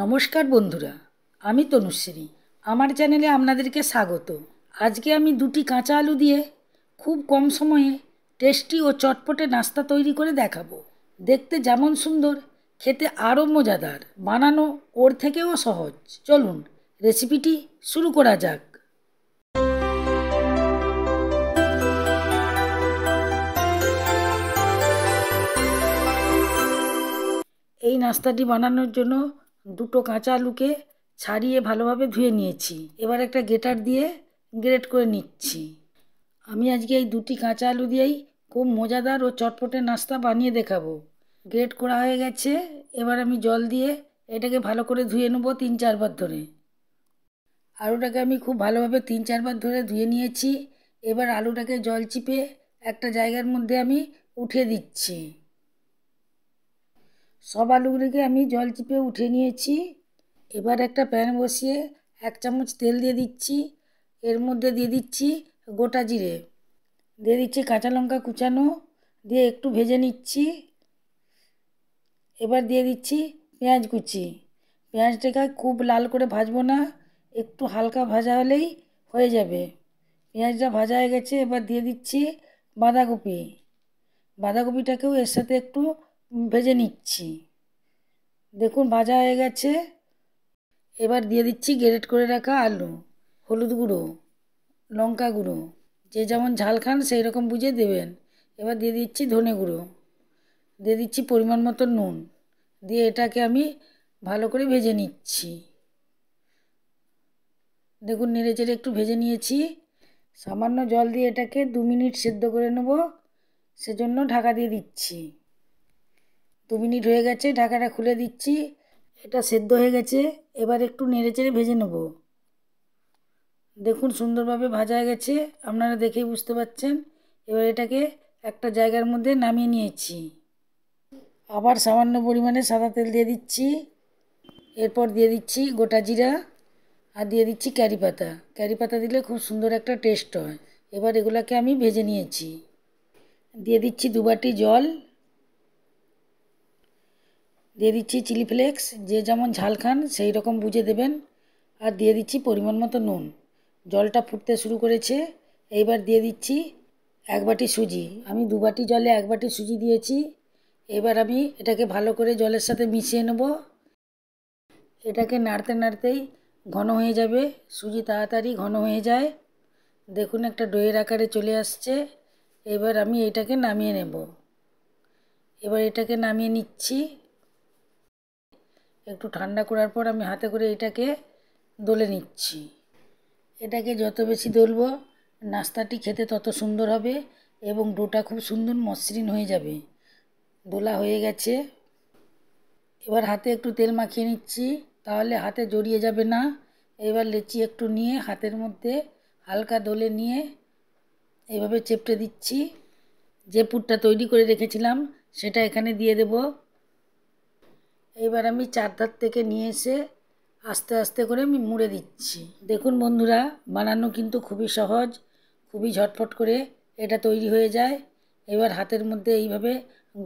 নমস্কার বন্ধুরা আমি তনুশ্রী আমার চ্যানেলে আপনাদেরকে স্বাগত আজকে আমি দুটি কাঁচা আলু দিয়ে খুব কম সময়ে টেস্টি ও চটপটে নাস্তা তৈরি করে দেখাবো দেখতে যেমন সুন্দর খেতে আরও মজাদার বানানো ওর থেকেও সহজ চলুন রেসিপিটি শুরু করা যাক এই নাস্তাটি বানানোর জন্য দুটো কাঁচা আলুকে ছাড়িয়ে ভালোভাবে ধুয়ে নিয়েছি এবার একটা গেটার দিয়ে গ্রেট করে নিচ্ছি আমি আজকে এই দুটি কাঁচা আলু দিয়েই খুব মজাদার ও চটপটে নাস্তা বানিয়ে দেখাবো গ্রেট করা হয়ে গেছে এবার আমি জল দিয়ে এটাকে ভালো করে ধুয়ে নেবো তিন চারবার ধরে আলুটাকে আমি খুব ভালোভাবে তিন চারবার ধরে ধুয়ে নিয়েছি এবার আলুটাকে জল চিপে একটা জায়গার মধ্যে আমি উঠিয়ে দিচ্ছি সব আলুগুলিকে আমি জল চিপে উঠে নিয়েছি এবার একটা প্যান বসিয়ে এক চামচ তেল দিয়ে দিচ্ছি এর মধ্যে দিয়ে দিচ্ছি গোটা জিরে দিয়ে দিচ্ছি কাঁচা লঙ্কা কুচানো দিয়ে একটু ভেজে নিচ্ছি এবার দিয়ে দিচ্ছি পেঁয়াজ কুচি পেঁয়াজটাকে খুব লাল করে ভাজবো না একটু হালকা ভাজা হলেই হয়ে যাবে পেঁয়াজটা ভাজা হয়ে গেছে এবার দিয়ে দিচ্ছি বাঁধাকপি বাঁধাকপিটাকেও এর সাথে একটু ভেজে নিচ্ছি দেখুন ভাজা হয়ে গেছে এবার দিয়ে দিচ্ছি গ্রেড করে রাখা আলু হলুদ গুঁড়ো লঙ্কা গুঁড়ো যে যেমন ঝাল খান সেই রকম বুঝে দেবেন এবার দিয়ে দিচ্ছি ধনে গুঁড়ো দিয়ে দিচ্ছি পরিমাণ মতো নুন দিয়ে এটাকে আমি ভালো করে ভেজে নিচ্ছি দেখুন নেড়ে চেড়ে একটু ভেজে নিয়েছি সামান্য জল দিয়ে এটাকে দু মিনিট সেদ্ধ করে নেব সেজন্য ঢাকা দিয়ে দিচ্ছি দু মিনিট হয়ে গেছে ঢাকাটা খুলে দিচ্ছি এটা সেদ্ধ হয়ে গেছে এবার একটু নেড়ে চেড়ে ভেজে নেব দেখুন সুন্দরভাবে ভাজা হয়ে গেছে আপনারা দেখেই বুঝতে পারছেন এবার এটাকে একটা জায়গার মধ্যে নামিয়ে নিয়েছি আবার সামান্য পরিমাণে সাদা তেল দিয়ে দিচ্ছি এরপর দিয়ে দিচ্ছি গোটা জিরা আর দিয়ে দিচ্ছি ক্যারি পাতা ক্যারি পাতা দিলে খুব সুন্দর একটা টেস্ট হয় এবার এগুলাকে আমি ভেজে নিয়েছি দিয়ে দিচ্ছি দুবাটি জল দিয়ে দিচ্ছি চিলি ফ্লেক্স যে যেমন ঝাল খান সেই রকম বুঝে দেবেন আর দিয়ে দিচ্ছি পরিমাণ মতো নুন জলটা ফুটতে শুরু করেছে এইবার দিয়ে দিচ্ছি এক বাটি সুজি আমি দু বাটি জলে এক বাটি সুজি দিয়েছি এবার আমি এটাকে ভালো করে জলের সাথে মিশিয়ে নেব এটাকে নাড়তে নাড়তেই ঘন হয়ে যাবে সুজি তাড়াতাড়ি ঘন হয়ে যায় দেখুন একটা ডোয়ের আকারে চলে আসছে এবার আমি এটাকে নামিয়ে নেব এবার এটাকে নামিয়ে নিচ্ছি একটু ঠান্ডা করার পর আমি হাতে করে এটাকে দোলে নিচ্ছি এটাকে যত বেশি দলব নাস্তাটি খেতে তত সুন্দর হবে এবং ডোটা খুব সুন্দর মসৃণ হয়ে যাবে দোলা হয়ে গেছে এবার হাতে একটু তেল মাখিয়ে নিচ্ছি তাহলে হাতে জড়িয়ে যাবে না এবার লেচি একটু নিয়ে হাতের মধ্যে হালকা দোলে নিয়ে এভাবে চেপটে দিচ্ছি যে পুরটা তৈরি করে রেখেছিলাম সেটা এখানে দিয়ে দেবো এইবার আমি চারধার থেকে নিয়ে এসে আস্তে আস্তে করে আমি মুড়ে দিচ্ছি দেখুন বন্ধুরা বানানো কিন্তু খুবই সহজ খুবই ঝটফট করে এটা তৈরি হয়ে যায় এবার হাতের মধ্যে এইভাবে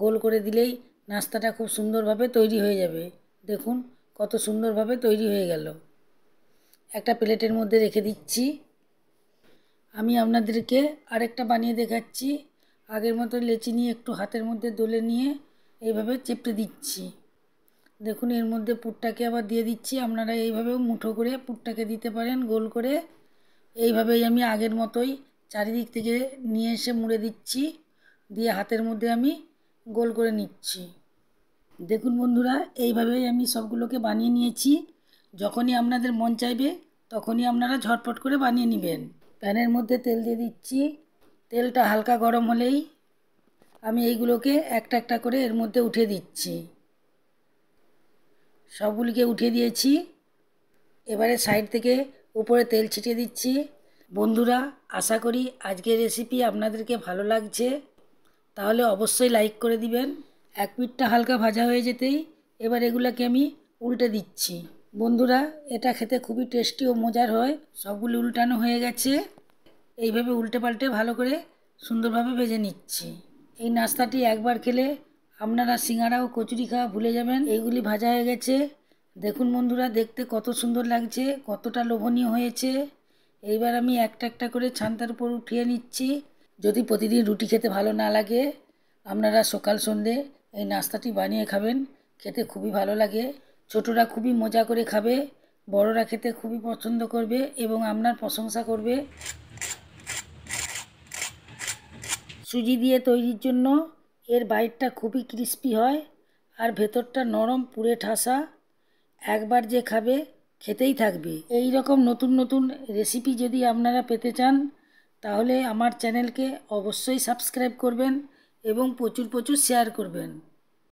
গোল করে দিলেই নাস্তাটা খুব সুন্দরভাবে তৈরি হয়ে যাবে দেখুন কত সুন্দরভাবে তৈরি হয়ে গেল একটা প্লেটের মধ্যে রেখে দিচ্ছি আমি আপনাদেরকে আরেকটা বানিয়ে দেখাচ্ছি আগের মতো লেচি নিয়ে একটু হাতের মধ্যে দোলে নিয়ে এইভাবে চেপটে দিচ্ছি দেখুন এর মধ্যে পুরটাকে আবার দিয়ে দিচ্ছি আপনারা এইভাবেও মুঠো করে পুরটাকে দিতে পারেন গোল করে এইভাবেই আমি আগের মতোই চারিদিক থেকে নিয়ে এসে মুড়ে দিচ্ছি দিয়ে হাতের মধ্যে আমি গোল করে নিচ্ছি দেখুন বন্ধুরা এইভাবেই আমি সবগুলোকে বানিয়ে নিয়েছি যখনই আপনাদের মন চাইবে তখনই আপনারা ঝটপট করে বানিয়ে নেবেন প্যানের মধ্যে তেল দিয়ে দিচ্ছি তেলটা হালকা গরম হলেই আমি এইগুলোকে একটা একটা করে এর মধ্যে উঠে দিচ্ছি সবগুলিকে উঠিয়ে দিয়েছি এবারে সাইড থেকে উপরে তেল ছিটিয়ে দিচ্ছি বন্ধুরা আশা করি আজকের রেসিপি আপনাদেরকে ভালো লাগছে তাহলে অবশ্যই লাইক করে দিবেন এক পিঠটা হালকা ভাজা হয়ে যেতেই এবার এগুলাকে আমি উল্টে দিচ্ছি বন্ধুরা এটা খেতে খুবই টেস্টি ও মজার হয় সবগুলি উল্টানো হয়ে গেছে এইভাবে উল্টে পাল্টে ভালো করে সুন্দরভাবে ভেজে নিচ্ছি এই নাস্তাটি একবার খেলে আপনারা সিঙ্গারা ও কচুরি খাওয়া ভুলে যাবেন এইগুলি ভাজা হয়ে গেছে দেখুন বন্ধুরা দেখতে কত সুন্দর লাগছে কতটা লোভনীয় হয়েছে এইবার আমি একটা একটা করে ছান্তার উপর উঠিয়ে নিচ্ছি যদি প্রতিদিন রুটি খেতে ভালো না লাগে আপনারা সকাল সন্ধে এই নাস্তাটি বানিয়ে খাবেন খেতে খুবই ভালো লাগে ছোটরা খুবই মজা করে খাবে বড়রা খেতে খুবই পছন্দ করবে এবং আপনার প্রশংসা করবে সুজি দিয়ে তৈরির জন্য এর বাইরটা খুবই ক্রিস্পি হয় আর ভেতরটা নরম পুড়ে ঠাসা একবার যে খাবে খেতেই থাকবে এই রকম নতুন নতুন রেসিপি যদি আপনারা পেতে চান তাহলে আমার চ্যানেলকে অবশ্যই সাবস্ক্রাইব করবেন এবং প্রচুর প্রচুর শেয়ার করবেন